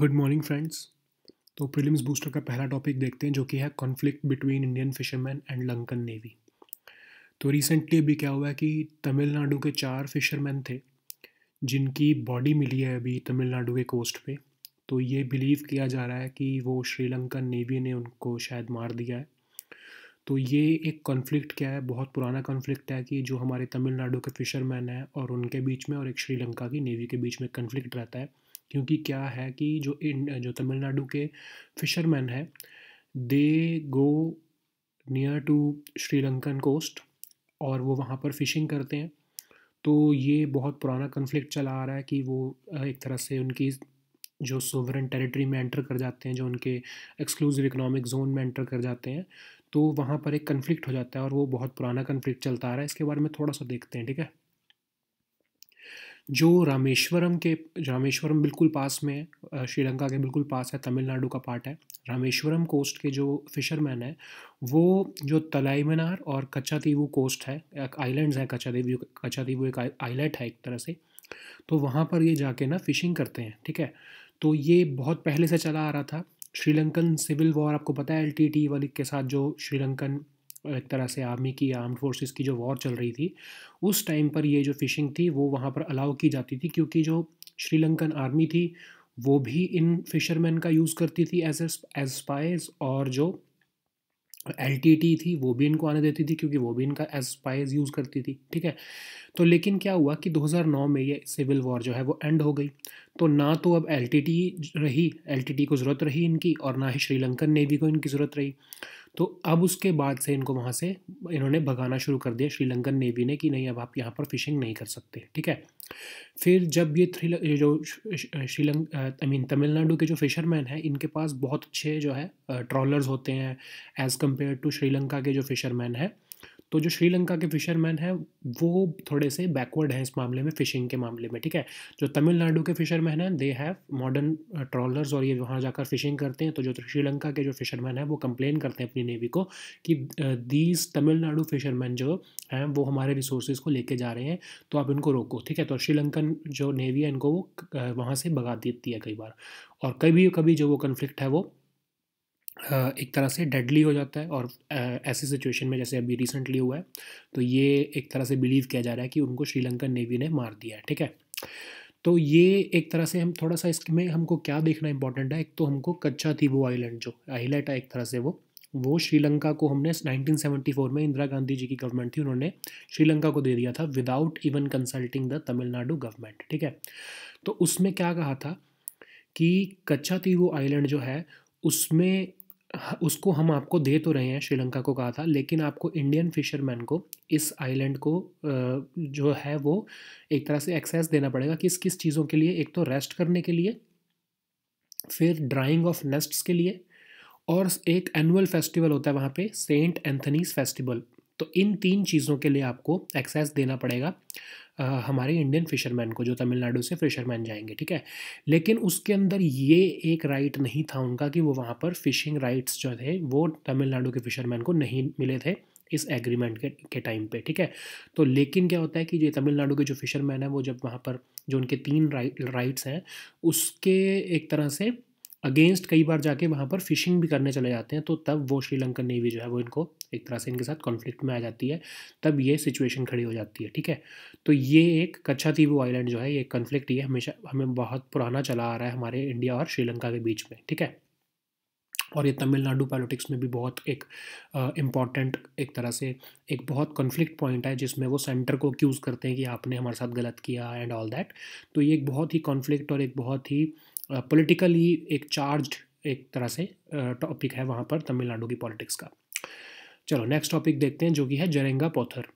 Good morning friends तो prelims booster का पहला टॉपिक देखते हैं जो कि है conflict between Indian fisherman and Lankan navy तो रिसेंटली अभी क्या हुआ है कि तमिलनाडु के चार फिशरमैन थे जिनकी बॉडी मिली है अभी तमिलनाडु के कोस्ट पे तो ये बिलीव किया जा रहा है कि वो श्रीलंकन नेवी ने उनको शायद मार दिया है तो ये एक कॉन्फ्लिक्ट क्या है बहुत पुराना कॉन्फ्लिक्ट है कि जो हमारे तमिलनाडु के फिशरमैन हैं और उनके बीच में और एक श्रीलंका की नेवी के बीच में कन्फ्लिक्ट रहता है क्योंकि क्या है कि जो इन जो तमिलनाडु के फिशरमैन है they go near to Sri Lankan coast और वो वहाँ पर फिशिंग करते हैं तो ये बहुत पुराना कन्फ्लिक्ट चला आ रहा है कि वो एक तरह से उनकी जो सोवरन टेरिटरी में एंटर कर जाते हैं जो उनके एक्सक्लूसिव इकोनॉमिक जोन में एंटर कर जाते हैं तो वहाँ पर एक कन्फ्लिक्ट हो जाता है और वो बहुत पुराना कन्फ्लिक्ट चलता आ रहा है इसके बारे में थोड़ा सा देखते हैं ठीक है जो रामेश्वरम के रामेश्वरम बिल्कुल पास में है श्रीलंका के बिल्कुल पास है तमिलनाडु का पार्ट है रामेश्वरम कोस्ट के जो फिशरमैन है वो जो तलाई मीनार और तीवू कोस्ट है एक आइलैंड्स है कच्चा तीवू एक आइलैंड है एक तरह से तो वहाँ पर ये जाके ना फिशिंग करते हैं ठीक है तो ये बहुत पहले से चला आ रहा था श्रीलंकन सिविल वॉर आपको पता है एल वाली के साथ जो श्रीलंकन एक तरह से आर्मी की आर्म फोर्सेस की जो वॉर चल रही थी उस टाइम पर ये जो फ़िशिंग थी वो वहाँ पर अलाउ की जाती थी क्योंकि जो श्रीलंकन आर्मी थी वो भी इन फिशरमैन का यूज़ करती थी एज एज स्पाइज और जो एल थी वो भी इनको आने देती थी क्योंकि वो भी इनका एज स्पाइज यूज़ करती थी ठीक है तो लेकिन क्या हुआ कि 2009 में ये सिविल वॉर जो है वो एंड हो गई तो ना तो अब एल रही एल को ज़रूरत रही इनकी और ना ही श्रीलंकन नेवी को इनकी ज़रूरत रही तो अब उसके बाद से इनको वहाँ से इन्होंने भगाना शुरू कर दिया श्रीलंकन नेवी ने कि नहीं अब आप यहाँ पर फिशिंग नहीं कर सकते ठीक है फिर जब ये थ्री जो श्रीलंक आई मीन तमिलनाडु के जो फिशरमैन हैं इनके पास बहुत अच्छे जो है ट्रॉलर्स होते हैं एज़ कम्पेयर टू श्रीलंका के जो फिशरमैन हैं तो जो श्रीलंका के फिशरमैन हैं वो थोड़े से बैकवर्ड हैं इस मामले में फ़िशिंग के मामले में ठीक है जो तमिलनाडु के फिशरमैन हैं दे हैव मॉडर्न ट्रॉलर्स और ये वहाँ जाकर फिशिंग करते हैं तो जो श्रीलंका के जो फिशरमैन हैं वो कंप्लेन करते हैं अपनी नेवी को कि दीज uh, तमिलनाडु फिशरमैन जो हैं वो हमारे रिसोर्सेज को लेके जा रहे हैं तो आप इनको रोको ठीक है तो श्रीलंकन जो नेवी है इनको वो uh, वहाँ से भगा देती है कई बार और कभी कभी जो वो कन्फ्लिक्ट है वो एक तरह से डेडली हो जाता है और ऐसी सिचुएशन में जैसे अभी रिसेंटली हुआ है तो ये एक तरह से बिलीव किया जा रहा है कि उनको श्रीलंकन नेवी ने मार दिया है ठीक है तो ये एक तरह से हम थोड़ा सा इसमें हमको क्या देखना इंपॉर्टेंट है एक तो हमको कच्चा थी वो आइलैंड जो आइलैंड है एक तरह से वो वो श्रीलंका को हमने 1974 में इंदिरा गांधी जी की गवर्नमेंट थी उन्होंने श्रीलंका को दे दिया था without even consulting the Tamil Nadu government ठीक है तो उसमें क्या कहा था कि कच्चा थी वो आइलैंड जो है उसमें हाँ, उसको हम आपको दे तो रहे हैं श्रीलंका को कहा था लेकिन आपको इंडियन फिशरमैन को इस आइलैंड को जो है वो एक तरह से एक्सेस देना पड़ेगा किस किस चीज़ों के लिए एक तो रेस्ट करने के लिए फिर ड्राइंग ऑफ नेस्ट्स के लिए और एक एनुअल फेस्टिवल होता है वहाँ पे सेंट एंथनीज फेस्टिवल तो इन तीन चीज़ों के लिए आपको एक्सेस देना पड़ेगा हमारे इंडियन फिशरमैन को जो तमिलनाडु से फिशरमैन जाएंगे ठीक है लेकिन उसके अंदर ये एक राइट नहीं था उनका कि वो वहाँ पर फिशिंग राइट्स जो थे वो तमिलनाडु के फिशरमैन को नहीं मिले थे इस एग्रीमेंट के के टाइम पे ठीक है तो लेकिन क्या होता है कि ये तमिलनाडु के जो फिशरमैन है वो जब वहाँ पर जो उनके तीन राइट्स हैं उसके एक तरह से अगेंस्ट कई बार जाके वहाँ पर फिशिंग भी करने चले जाते हैं तो तब वो श्रीलंकन नेवी जो है वो इनको एक तरह से इनके साथ कॉन्फ्लिक्ट में आ जाती है तब ये सिचुएशन खड़ी हो जाती है ठीक है तो ये एक कच्छा थी वो आइलैंड जो है ये कन्फ्लिक्ट ये हमेशा हमें बहुत पुराना चला आ रहा है हमारे इंडिया और श्रीलंका के बीच में ठीक है और ये तमिलनाडु पॉलिटिक्स में भी बहुत एक इम्पॉर्टेंट एक तरह से एक बहुत कन्फ्लिक्ट पॉइंट है जिसमें वो सेंटर को अक्यूज़ करते हैं कि आपने हमारे साथ गलत किया एंड ऑल दैट तो ये एक बहुत ही कॉन्फ्लिक्ट और एक बहुत ही पॉलिटिकली एक चार्ज्ड एक तरह से टॉपिक है वहाँ पर तमिलनाडु की पॉलिटिक्स का चलो नेक्स्ट टॉपिक देखते हैं जो कि है जरेंगा पत्थर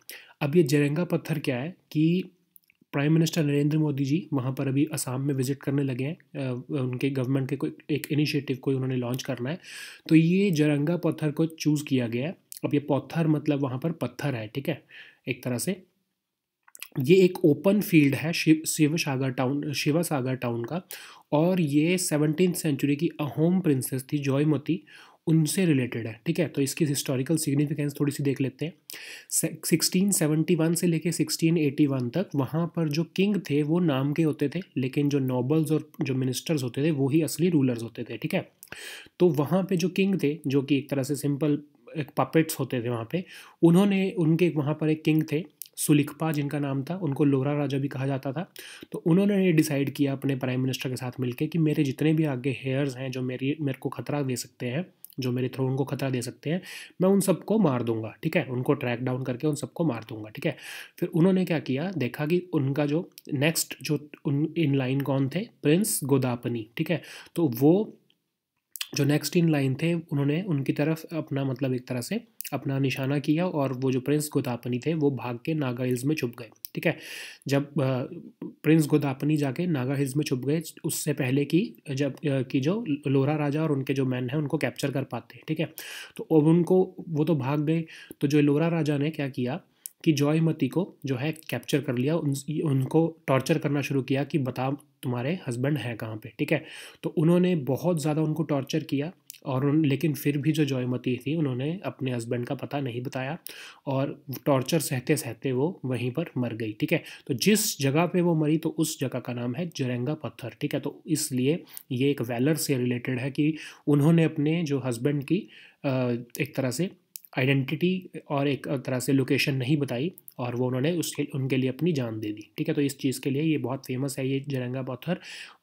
अब ये जरेंगा पत्थर क्या है कि प्राइम मिनिस्टर नरेंद्र मोदी जी वहाँ पर अभी असम में विजिट करने लगे हैं उनके गवर्नमेंट के कोई एक इनिशिएटिव कोई उन्होंने लॉन्च करना है तो ये जरंगा पत्थर को चूज़ किया गया है अब ये पत्थर मतलब वहाँ पर पत्थर है ठीक है एक तरह से ये एक ओपन फील्ड है शिव शिव सागर टाउन शिवा सागर टाउन का और ये सेवनटीन सेंचुरी की अहोम प्रिंसेस थी जॉयमती उनसे रिलेटेड है ठीक है तो इसकी हिस्टोरिकल सिग्निफिकेंस थोड़ी सी देख लेते हैं सिक्सटीन सेवेंटी वन से लेके सिक्सटीन एटी वन तक वहाँ पर जो किंग थे वो नाम के होते थे लेकिन जो नॉबल्स और जो मिनिस्टर्स होते थे वो ही असली रूलर्स होते थे ठीक है तो वहाँ पे जो किंग थे जो कि एक तरह से सिंपल एक पपेट्स होते थे वहाँ पे उन्होंने उनके वहाँ पर एक किंग थे सुलिखपा जिनका नाम था उनको लोहरा राजा भी कहा जाता था तो उन्होंने ये डिसाइड किया अपने प्राइम मिनिस्टर के साथ मिलकर कि मेरे जितने भी आगे हेयर्स हैं जो मेरी मेरे को खतरा दे सकते हैं जो मेरे थ्रोन को खतरा दे सकते हैं मैं उन सबको मार दूंगा ठीक है उनको ट्रैक डाउन करके उन सबको मार दूंगा ठीक है फिर उन्होंने क्या किया देखा कि उनका जो नेक्स्ट जो उन इन लाइन कौन थे प्रिंस गोदापनी ठीक है तो वो जो नेक्स्ट इन लाइन थे उन्होंने उनकी तरफ अपना मतलब एक तरह से अपना निशाना किया और वो जो प्रिंस गोदापनी थे वो भाग के नागा हिल्स में छुप गए ठीक है जब प्रिंस गोदापनी जाके नागा हिल्स में छुप गए उससे पहले कि जब कि जो लोरा राजा और उनके जो मैन हैं उनको कैप्चर कर पाते ठीक है तो अब उनको वो तो भाग गए तो जो लोरा राजा ने क्या किया कि जॉयमती को जो है कैप्चर कर लिया उन, उनको टॉर्चर करना शुरू किया कि बता तुम्हारे हस्बैंड हैं कहाँ पे ठीक है तो उन्होंने बहुत ज़्यादा उनको टॉर्चर किया और उन लेकिन फिर भी जो जॉयमती थी उन्होंने अपने हस्बैंड का पता नहीं बताया और टॉर्चर सहते सहते वो वहीं पर मर गई ठीक है तो जिस जगह पे वो मरी तो उस जगह का नाम है जरेंगा पत्थर ठीक है तो इसलिए ये एक वेलर से रिलेटेड है कि उन्होंने अपने जो हस्बैंड की एक तरह से आइडेंटिटी और एक तरह से लोकेशन नहीं बताई और वो उन्होंने उसके उनके लिए अपनी जान दे दी ठीक है तो इस चीज़ के लिए ये बहुत फेमस है ये जरंगा पत्थर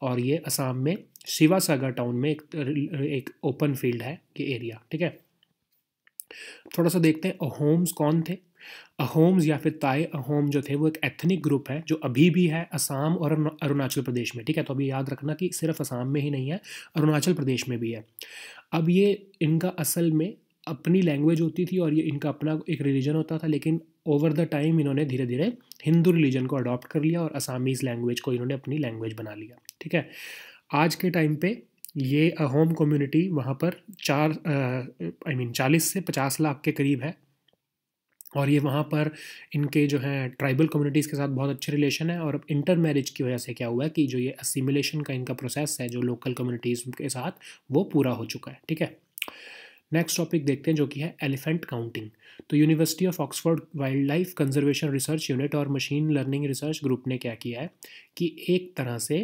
और ये असम में शिवा सागर टाउन में एक, एक ओपन फील्ड है ये एरिया ठीक है थोड़ा सा देखते हैं अहोम्स कौन थे अहोम्स या फिर ताए अहोम जो थे वो एक एथनिक ग्रुप है जो अभी भी है असम और अरुणाचल प्रदेश में ठीक है तो अभी याद रखना कि सिर्फ असम में ही नहीं है अरुणाचल प्रदेश में भी है अब ये इनका असल में अपनी लैंग्वेज होती थी और ये इनका अपना एक रिलीजन होता था लेकिन ओवर द टाइम इन्होंने धीरे धीरे हिंदू रिलीजन को अडॉप्ट कर लिया और असामीज़ लैंग्वेज को इन्होंने अपनी लैंग्वेज बना लिया ठीक है आज के टाइम पे ये होम कम्युनिटी वहाँ पर चार आई मीन चालीस से पचास लाख के करीब है और ये वहाँ पर इनके जो है ट्राइबल कम्युनिटीज़ के साथ बहुत अच्छे रिलेशन है और अब इंटर मैरिज की वजह से क्या हुआ है कि जो ये असिमिलेशन का इनका प्रोसेस है जो लोकल कम्युनिटीज़ के साथ वो पूरा हो चुका है ठीक है नेक्स्ट टॉपिक देखते हैं जो कि है एलिफेंट काउंटिंग तो university of Oxford wild life conservation research unit और मशीन लर्निंग रिसर्च ग्रुप ने क्या किया है कि एक तरह से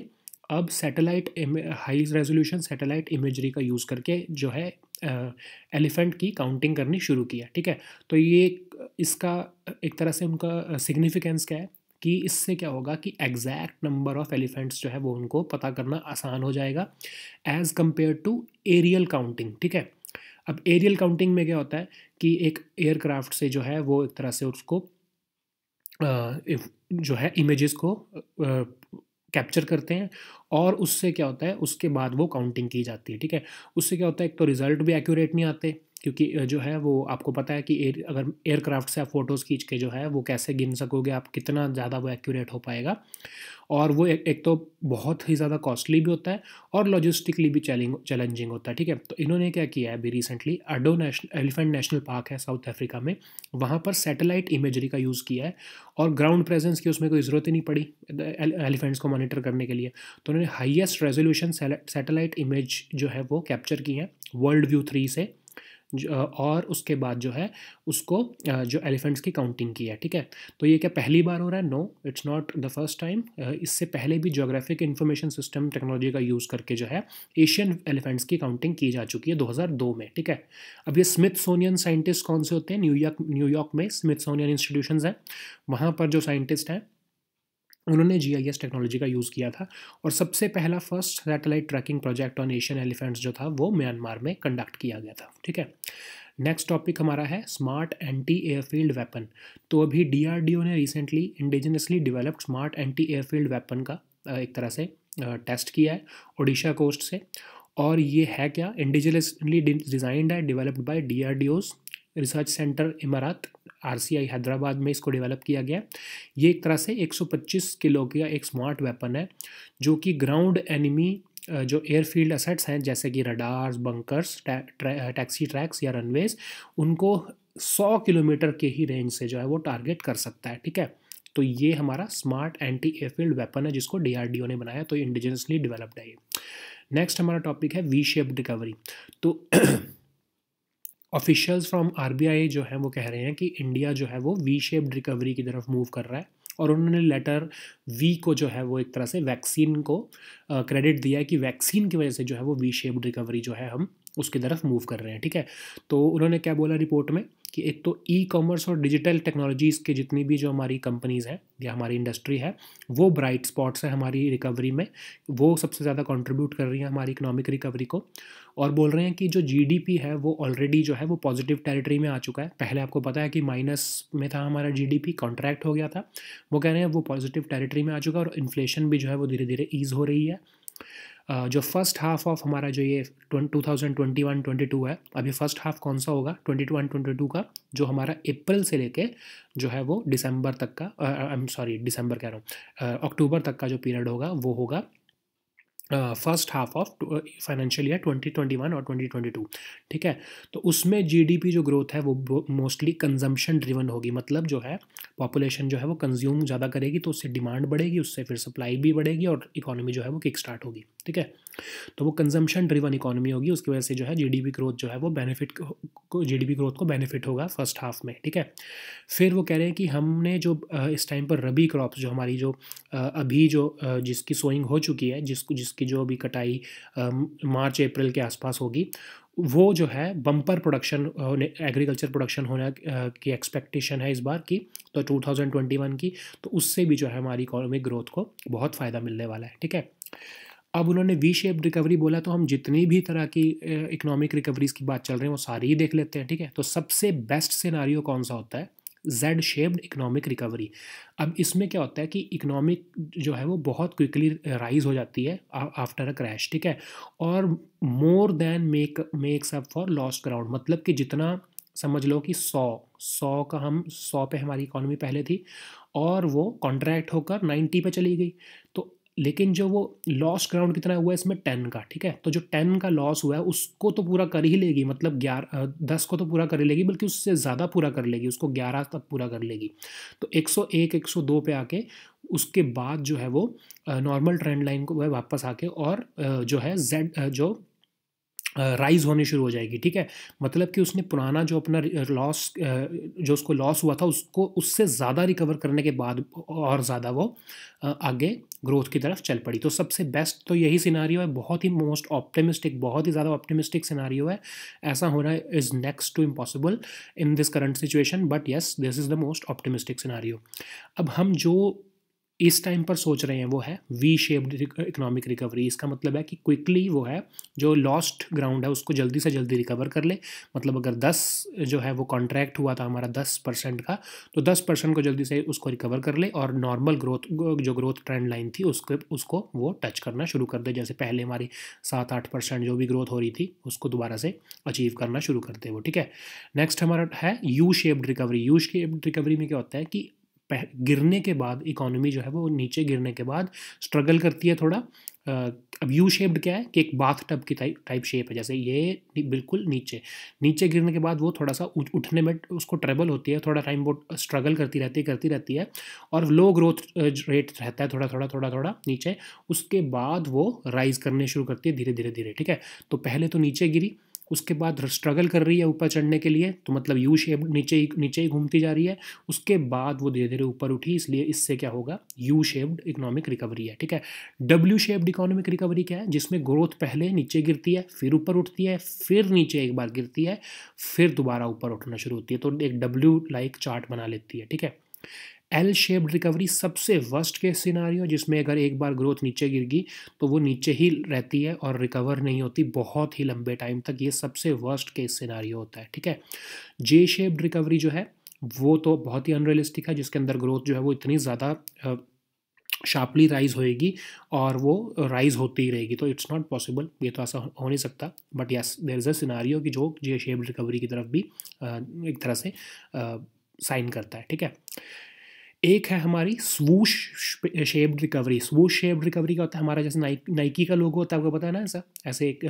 अब satellite high resolution satellite imagery का यूज़ करके जो है एलिफेंट uh, की काउंटिंग करनी शुरू किया ठीक है तो ये इसका एक तरह से उनका सिग्निफिकेंस क्या है कि इससे क्या होगा कि एग्जैक्ट नंबर ऑफ एलिफेंट्स जो है वो उनको पता करना आसान हो जाएगा as compare to aerial counting ठीक है अब एरियल काउंटिंग में क्या होता है कि एक एयरक्राफ्ट से जो है वो एक तरह से उसको जो है इमेजेस को कैप्चर करते हैं और उससे क्या होता है उसके बाद वो काउंटिंग की जाती है ठीक है उससे क्या होता है एक तो रिज़ल्ट भी एक्यूरेट नहीं आते क्योंकि जो है वो आपको पता है कि एयर अगर एयरक्राफ्ट से आप फ़ोटोज़ खींच के जो है वो कैसे गिन सकोगे आप कितना ज़्यादा वो एक्यूरेट हो पाएगा और वो एक, एक तो बहुत ही ज़्यादा कॉस्टली भी होता है और लॉजिस्टिकली भी चैलेंजिंग होता है ठीक है तो इन्होंने क्या किया है अभी recently Addo national elephant national park है साउथ अफ्रीका में वहाँ पर सैटेलाइट इमेजरी का यूज़ किया है और ग्राउंड प्रेजेंस की उसमें कोई ज़रूरत ही नहीं पड़ी एलिफेंट्स को मॉनिटर करने के लिए तो उन्होंने हाइएस्ट रेजोल्यूशन सैटेलाइट इमेज जो है वो कैप्चर की है वर्ल्ड व्यू थ्री से और उसके बाद जो है उसको जो एलिफेंट्स की काउंटिंग की है ठीक है तो ये क्या पहली बार हो रहा है no it's not the first time इससे पहले भी जोग्राफिक इन्फॉर्मेशन सिस्टम टेक्नोलॉजी का यूज़ करके जो है एशियन एलिफेंट्स की काउंटिंग की जा चुकी है 2002 में ठीक है अब ये स्मिथ सोनियन साइंटिस्ट कौन से होते हैं न्यूयॉर्क न्यूयॉर्क में स्मिथ सोनियन इंस्टीट्यूशन हैं वहाँ पर जो साइंटिस्ट हैं उन्होंने जी टेक्नोलॉजी का यूज़ किया था और सबसे पहला first satellite tracking project on Asian elephants जो था वो म्यांमार में कंडक्ट किया गया था ठीक है नेक्स्ट टॉपिक हमारा है स्मार्ट एंटी एयरफील्ड वेपन तो अभी डीआरडीओ ने recently indigenously developed smart anti airfield weapon का एक तरह से टेस्ट किया है ओडिशा कोस्ट से और ये है क्या इंडिजिनसली डिज़ाइंड है developed by D R D O's research centre Imarat RCI Hyderabad में इसको डेवलप किया गया ये एक तरह से 125 किलो का एक स्मार्ट वेपन है जो कि ग्राउंड एनिमी जो एयरफील्ड असेट्स हैं जैसे कि रडार्स बंकर्स टै, टैक्सी ट्रैक्स या रनवेज उनको 100 किलोमीटर के ही रेंज से जो है वो टारगेट कर सकता है ठीक है तो ये हमारा स्मार्ट एंटी एयरफील्ड वेपन है जिसको डी ने बनाया तो इंडिजिनसली डिवेलप्ड है ये नेक्स्ट हमारा टॉपिक है वी शेप रिकवरी तो ऑफिशियल्स फ्रॉम आर जो है वो कह रहे हैं कि इंडिया जो है वो वी शेप्ड रिकवरी की तरफ मूव कर रहा है और उन्होंने लेटर वी को जो है वो एक तरह से वैक्सीन को क्रेडिट दिया है कि वैक्सीन की वजह से जो है वो वी शेप्ड रिकवरी जो है हम उसकी तरफ मूव कर रहे हैं ठीक है तो उन्होंने क्या बोला रिपोर्ट में कि एक तो ई कॉमर्स और डिजिटल टेक्नोलॉजीज़ के जितनी भी जो हमारी कंपनीज़ हैं या हमारी इंडस्ट्री है वो ब्राइट स्पॉट्स हैं हमारी रिकवरी में वो सबसे ज़्यादा कंट्रीब्यूट कर रही हैं हमारी इकोनॉमिक रिकवरी को और बोल रहे हैं कि जो जीडीपी है वो ऑलरेडी जो है वो पॉजिटिव टेरिटरी में आ चुका है पहले आपको पता है कि माइनस में था हमारा जी कॉन्ट्रैक्ट हो गया था वो कह रहे हैं वो पॉजिटिव टेरिटरी में आ चुका है और इन्फ्लेशन भी जो है वो धीरे धीरे ईज़ हो रही है जो फर्स्ट हाफ ऑफ हमारा जो ये two thousand twenty one twenty two है अभी फर्स्ट हाफ कौन सा होगा ट्वेंटी वन ट्वेंटी टू का जो हमारा अप्रैल से लेके जो है वो दिसंबर तक का आई एम सॉरी दिसंबर कह रहा हूँ अक्टूबर तक का जो पीरियड होगा वो होगा first half of financial year 2021 और 2022 ठीक है तो उसमें जीडीपी जो ग्रोथ है वो मोस्टली कंजम्पशन ड्रिवन होगी मतलब जो है पॉपुलेशन जो है वो कंज्यूम ज़्यादा करेगी तो उससे डिमांड बढ़ेगी उससे फिर सप्लाई भी बढ़ेगी और इकोनॉमी जो है वो किक स्टार्ट होगी ठीक है तो वो कंजम्पशन ड्रिवन इकोनॉमी होगी उसकी वजह से जो है जी ग्रोथ जो है वो बेनिफिट को ग्रोथ को बेनिफिट होगा फर्स्ट हाफ में ठीक है फिर वो कह रहे हैं कि हमने जो इस टाइम पर रबी क्रॉप जो हमारी जो अभी जो जिसकी सोइंग हो चुकी है जिसको जिसकी जो अभी कटाई मार्च अप्रैल के आसपास होगी वो जो है बम्पर प्रोडक्शन होने एग्रीकल्चर प्रोडक्शन होने की एक्सपेक्टेशन है इस बार की तो 2021 की तो उससे भी जो है हमारी इकोनॉमिक ग्रोथ को बहुत फ़ायदा मिलने वाला है ठीक है अब उन्होंने वी शेप रिकवरी बोला तो हम जितनी भी तरह की इकोनॉमिक रिकवरीज की बात चल रही है वो सारी ही देख लेते हैं ठीक है तो सबसे बेस्ट सिनारियो कौन सा होता है जेड शेप्ड इकोनॉमिक रिकवरी अब इसमें क्या होता है कि इकोनॉमिक जो है वो बहुत क्विकली राइज हो जाती है आफ्टर अ क्रैश ठीक है और more than make makes up for lost ground मतलब कि जितना समझ लो कि सौ सौ का हम सौ पे हमारी इकोनॉमी पहले थी और वो कॉन्ट्रैक्ट होकर नाइन्टी पे चली गई तो लेकिन जो वो लॉस ग्राउंड कितना हुआ है इसमें टेन का ठीक है तो जो टेन का लॉस हुआ है उसको तो पूरा कर ही लेगी मतलब ग्यारह दस को तो पूरा कर ही लेगी बल्कि उससे ज़्यादा पूरा कर लेगी उसको ग्यारह तक पूरा कर लेगी तो एक सौ एक एक सौ दो पे आके उसके बाद जो है वो नॉर्मल ट्रेंड लाइन को वह वापस आके और जो है जेड जो राइज होनी शुरू हो जाएगी ठीक है मतलब कि उसने पुराना जो अपना लॉस जो उसको लॉस हुआ था उसको उससे ज़्यादा रिकवर करने के बाद और ज़्यादा वो आगे ग्रोथ की तरफ चल पड़ी तो सबसे बेस्ट तो यही सिनारियो है बहुत ही मोस्ट ऑप्टिमिस्टिक बहुत ही ज़्यादा ऑप्टिमिस्टिक सिनारियो है ऐसा होना is next to impossible in this current situation but yes this is the most optimistic scenario अब हम जो इस टाइम पर सोच रहे हैं वो है वी शेप्ड इकोनॉमिक रिकवरी इसका मतलब है कि क्विकली वो है जो लॉस्ट ग्राउंड है उसको जल्दी से जल्दी रिकवर कर ले मतलब अगर 10 जो है वो कॉन्ट्रैक्ट हुआ था हमारा 10 परसेंट का तो 10 परसेंट को जल्दी से उसको रिकवर कर ले और नॉर्मल ग्रोथ जो ग्रोथ ट्रेंड लाइन थी उसको उसको वो टच करना शुरू कर दे जैसे पहले हमारी सात आठ परसेंट जो भी ग्रोथ हो रही थी उसको दोबारा से अचीव करना शुरू कर दे वो ठीक है नेक्स्ट हमारा है U shaped recovery U shaped recovery में क्या होता है कि गिरने के बाद इकोनॉमी जो है वो नीचे गिरने के बाद स्ट्रगल करती है थोड़ा अब यू शेप्ड क्या है कि एक बाथ टब की टाइप टाइप शेप है जैसे ये बिल्कुल नीचे नीचे गिरने के बाद वो थोड़ा सा उठने में उसको ट्रेबल होती है थोड़ा टाइम वो स्ट्रगल करती रहती है करती रहती है और लो ग्रोथ रेट रहता है थोड़ा थोड़ा थोड़ा थोड़ा नीचे उसके बाद वो राइज़ करने शुरू करती है धीरे धीरे धीरे ठीक है तो पहले तो नीचे गिरी उसके बाद स्ट्रगल कर रही है ऊपर चढ़ने के लिए तो मतलब यू शेप नीचे ही नीचे ही घूमती जा रही है उसके बाद वो धीरे धीरे ऊपर उठी इसलिए इससे क्या होगा यू शेप्ड इकोनॉमिक रिकवरी है ठीक है डब्ल्यू शेप्ड इकोनॉमिक रिकवरी क्या है जिसमें ग्रोथ पहले नीचे गिरती है फिर ऊपर उठती है फिर नीचे एक बार गिरती है फिर दोबारा ऊपर उठना शुरू होती है तो एक डब्ल्यू लाइक चार्ट बना लेती है ठीक है एल शेप्ड रिकवरी सबसे वर्स्ट केस सिनारी जिसमें अगर एक बार ग्रोथ नीचे गिर गई तो वो नीचे ही रहती है और रिकवर नहीं होती बहुत ही लंबे टाइम तक ये सबसे वर्स्ट केस सिनारी होता है ठीक है जे शेप्ड रिकवरी जो है वो तो बहुत ही अनरियलिस्टिक है जिसके अंदर ग्रोथ जो है वो इतनी ज़्यादा शार्पली राइज होएगी और वो राइज होती ही रहेगी तो इट्स नॉट पॉसिबल ये तो ऐसा हो नहीं सकता but yes there is a scenario कि जो जे शेप्ड रिकवरी की तरफ भी एक तरह से साइन करता है ठीक है एक है हमारी swoosh shaped recovery swoosh shaped recovery का होता है हमारा जैसे नाइ नाइकी का लोगो होता है आपको पता है ना ऐसा ऐसे एक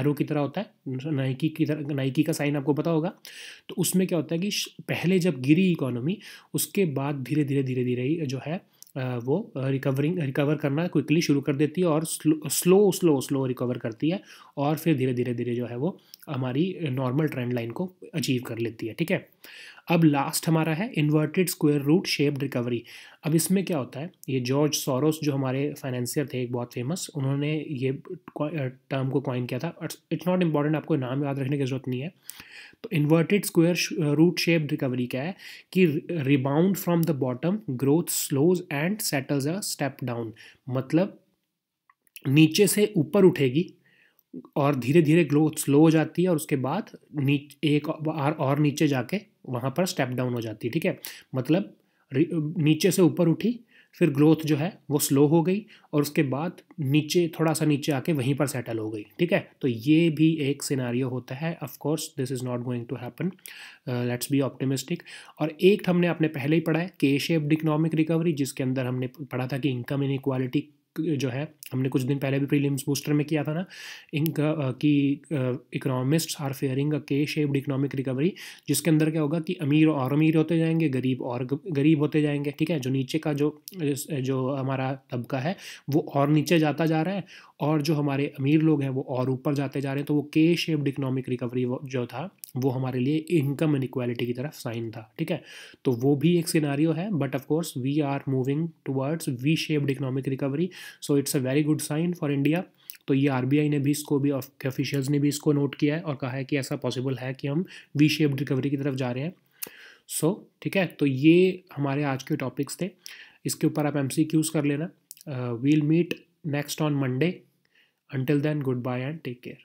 एरो की तरह होता है नाइकी की तरह नाइकी का साइन आपको पता होगा तो उसमें क्या होता है कि पहले जब गिरी इकोनॉमी उसके बाद धीरे धीरे धीरे धीरे जो है वो रिकवरिंग रिकवर करना क्विकली शुरू कर देती है और slow slow slow slow recover करती है और फिर धीरे धीरे धीरे जो है वो हमारी नॉर्मल ट्रेंड लाइन को अचीव कर लेती है ठीक है अब लास्ट हमारा है inverted square root shaped recovery अब इसमें क्या होता है ये जॉर्ज सोरोस जो हमारे फाइनेंसियर थे एक बहुत फेमस उन्होंने ये टर्म को कॉइन किया था इट्स नॉट इम्पॉर्टेंट आपको नाम याद रखने की ज़रूरत नहीं है तो inverted square root shaped recovery क्या है कि rebound from the bottom growth slows and settles a step down मतलब नीचे से ऊपर उठेगी और धीरे धीरे ग्रोथ स्लो हो जाती है और उसके बाद नीच एक और नीचे जाके वहाँ पर स्टेप डाउन हो जाती है ठीक है मतलब नीचे से ऊपर उठी फिर ग्रोथ जो है वो स्लो हो गई और उसके बाद नीचे थोड़ा सा नीचे आके वहीं पर सेटल हो गई ठीक है तो ये भी एक सिनारियो होता है of course this is not going to happen let's be optimistic और एक हमने अपने पहले ही पढ़ा है के शेप्ड इकोनॉमिक रिकवरी जिसके अंदर हमने पढ़ा था कि इनकम इनक्वालिटी जो है हमने कुछ दिन पहले भी प्रीलिम्स बूस्टर में किया था ना इनका कि इकोनॉमिस्ट्स आर फेयरिंग अ के शेप्ड इकोनॉमिक रिकवरी जिसके अंदर क्या होगा कि अमीर और अमीर होते जाएंगे गरीब और गरीब होते जाएंगे ठीक है जो नीचे का जो जो हमारा तबका है वो और नीचे जाता जा रहा है और जो हमारे अमीर लोग हैं वो और ऊपर जाते जा रहे हैं तो वो के शेप्ड इकोनॉमिक रिकवरी जो था वो हमारे लिए इनकम इनक्वालिटी की तरफ साइन था ठीक है तो वो भी एक सिनारियो है but of course we are moving towards V shaped economic recovery so it's a very good sign for India तो ये आर ने भी इसको भी ऑफिशियल्स ने भी इसको नोट किया है और कहा है कि ऐसा पॉसिबल है कि हम वी शेप्ड रिकवरी की तरफ जा रहे हैं सो so, ठीक है तो ये हमारे आज के टॉपिक्स थे इसके ऊपर आप एम कर लेना will meet next on Monday Until then, goodbye and take care.